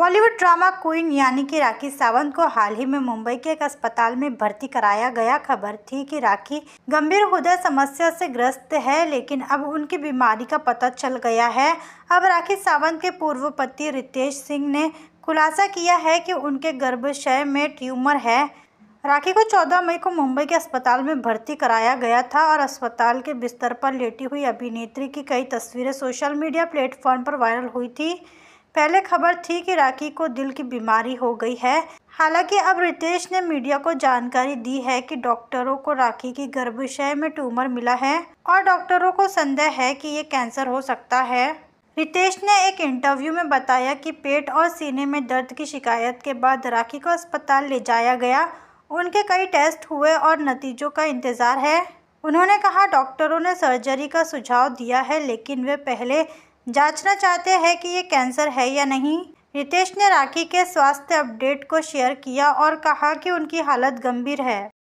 Bollywood drama queen यानी कि राखी सावंत को हाल ही में मुंबई के एक अस्पताल में भर्ती कराया गया खबर थी कि राखी गंभीर हृदय समस्या से ग्रस्त है लेकिन अब उनकी बीमारी का पता चल गया है अब राखी सावंत के पूर्व पति रितेश सिंह ने खुलासा किया है कि उनके गर्भाशय में ट्यूमर है राखी को 14 मई को मुंबई के अस्पताल में भर्ती कराया गया था और अस्पताल के बिस्तर पर लेटी हुई अभिनेत्री की कई तस्वीरें सोशल मीडिया प्लेटफॉर्म पर वायरल हुई थी पहले खबर थी कि राखी को दिल की बीमारी हो गई है हालांकि अब रितेश ने मीडिया को जानकारी दी है कि डॉक्टरों को राखी की गर्भाशय में ट्यूमर मिला है और डॉक्टरों को संदेह है कि ये कैंसर हो सकता है रितेश ने एक इंटरव्यू में बताया कि पेट और सीने में दर्द की शिकायत के बाद राखी को अस्पताल ले जाया गया उनके कई टेस्ट हुए और नतीजों का इंतज़ार है उन्होंने कहा डॉक्टरों ने सर्जरी का सुझाव दिया है लेकिन वे पहले जांचना चाहते हैं कि ये कैंसर है या नहीं रितेश ने राखी के स्वास्थ्य अपडेट को शेयर किया और कहा कि उनकी हालत गंभीर है